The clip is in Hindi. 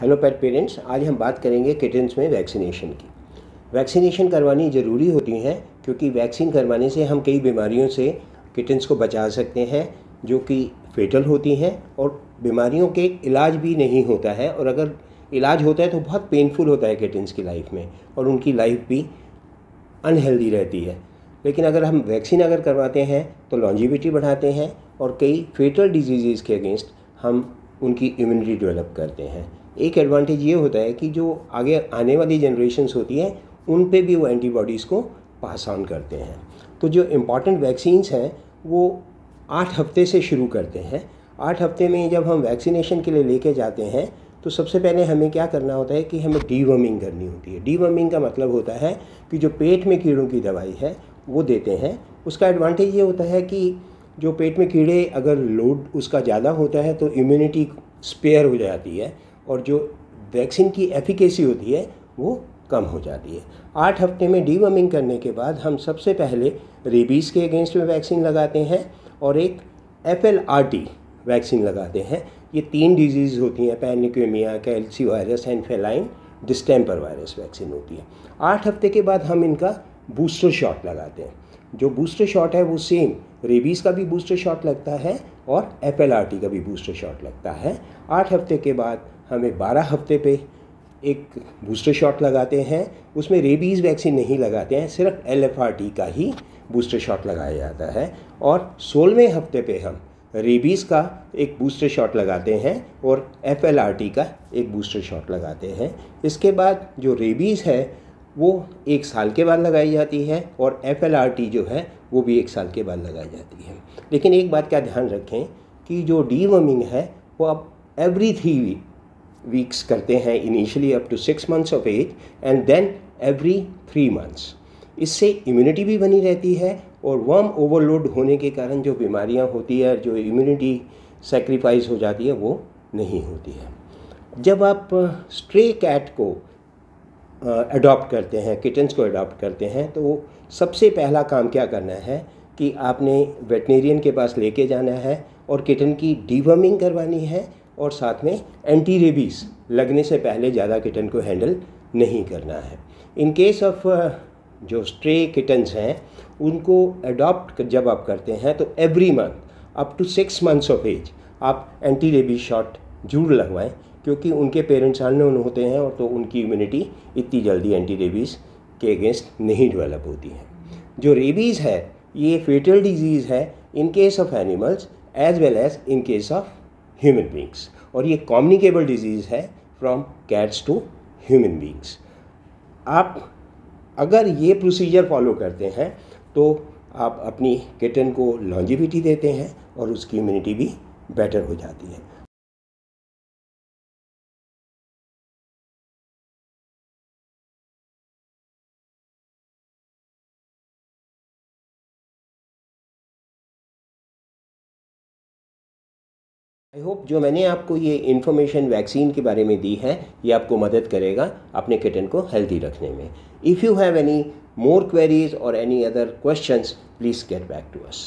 हेलो पैट पेरेंट्स आज हम बात करेंगे किटन्स में वैक्सीनेशन की वैक्सीनेशन करवानी ज़रूरी होती है क्योंकि वैक्सीन करवाने से हम कई बीमारियों से किटन्स को बचा सकते हैं जो कि फेटल होती हैं और बीमारियों के इलाज भी नहीं होता है और अगर इलाज होता है तो बहुत पेनफुल होता है किटन्स की लाइफ में और उनकी लाइफ भी अनहेल्दी रहती है लेकिन अगर हम वैक्सीन अगर करवाते हैं तो लॉन्जिविटी बढ़ाते हैं और कई फेटल डिजीज़ के अगेंस्ट हम उनकी इम्यूनिटी डेवलप करते हैं एक एडवांटेज ये होता है कि जो आगे आने वाली जनरेशन्स होती हैं उन पे भी वो एंटीबॉडीज़ को पास ऑन करते हैं तो जो इम्पॉर्टेंट वैक्सीन्स हैं वो आठ हफ्ते से शुरू करते हैं आठ हफ्ते में जब हम वैक्सीनेशन के लिए लेके जाते हैं तो सबसे पहले हमें क्या करना होता है कि हमें डीवर्मिंग करनी होती है डीवर्मिंग का मतलब होता है कि जो पेट में कीड़ों की दवाई है वो देते हैं उसका एडवांटेज ये होता है कि जो पेट में कीड़े अगर लोड उसका ज़्यादा होता है तो इम्यूनिटी स्पेयर हो जाती है और जो वैक्सीन की एफिकेसी होती है वो कम हो जाती है आठ हफ्ते में डीवमिंग करने के बाद हम सबसे पहले रेबीज़ के अगेंस्ट में वैक्सीन लगाते हैं और एक F L R T vaccine लगाते हैं ये तीन डिजीज़ होती हैं पैनिक्यूमिया कैल्सी वायरस एनफेलाइन डिस्टेंपर डिस्टेम्पर वायरस वैक्सीन होती है आठ हफ्ते के बाद हम इनका बूस्टर शॉट लगाते हैं जो बूस्टर शॉट है वो सेम रेबीज़ का भी बूस्टर शॉट लगता है और एफ एल आर टी का भी बूस्टर शॉट लगता है आठ हफ्ते के बाद हमें 12 हफ्ते पे एक बूस्टर शॉट लगाते हैं उसमें रेबीज़ वैक्सीन नहीं लगाते हैं सिर्फ एल का ही बूस्टर शॉट लगाया जाता है और सोलहवें हफ्ते पे हम रेबीज़ का एक बूस्टर शॉट लगाते हैं और एफ का एक बूस्टर शॉट लगाते हैं इसके बाद जो रेबीज़ है वो एक साल के बाद लगाई जाती है और एफ जो है वो भी एक साल के बाद लगाई जाती है लेकिन एक बात का ध्यान रखें कि जो डी वर्मिंग है वो अब एवरी थ्री वीक वीक्स करते हैं initially up to six months of age and then every three months इससे इम्यूनिटी भी बनी रहती है और वर्म ओवरलोड होने के कारण जो बीमारियां होती है जो इम्यूनिटी सेक्रीफाइस हो जाती है वो नहीं होती है जब आप स्ट्रे कैट को अडॉप्ट करते हैं किचन्स को अडॉप्ट करते हैं तो सबसे पहला काम क्या करना है कि आपने वेटनेरियन के पास लेके जाना है और किटन की डीवर्मिंग करवानी है और साथ में एंटी रेबीज़ लगने से पहले ज़्यादा किटन को हैंडल नहीं करना है इन केस ऑफ जो स्ट्रे किटन्स हैं उनको अडॉप्ट जब आप करते हैं तो every month up to six months of age आप एंटी रेबीज शॉट जरूर लगवाएं क्योंकि उनके पेरेंट्स अननोन होते हैं और तो उनकी इम्यूनिटी इतनी जल्दी एंटी रेबीज़ के अगेंस्ट नहीं डेवलप होती है जो रेबीज़ है ये फेटल डिजीज़ है in case of animals as well as in case of human beings और ये कॉम्युनिकेबल डिजीज़ है from cats to human beings आप अगर ये प्रोसीजर फॉलो करते हैं तो आप अपनी किटन को लॉन्जिबिटी देते हैं और उसकी इम्यूनिटी भी बेटर हो जाती है आई होप जो मैंने आपको ये इन्फॉर्मेशन वैक्सीन के बारे में दी है ये आपको मदद करेगा अपने किटन को हेल्दी रखने में if you have any more queries और any other questions please get back to us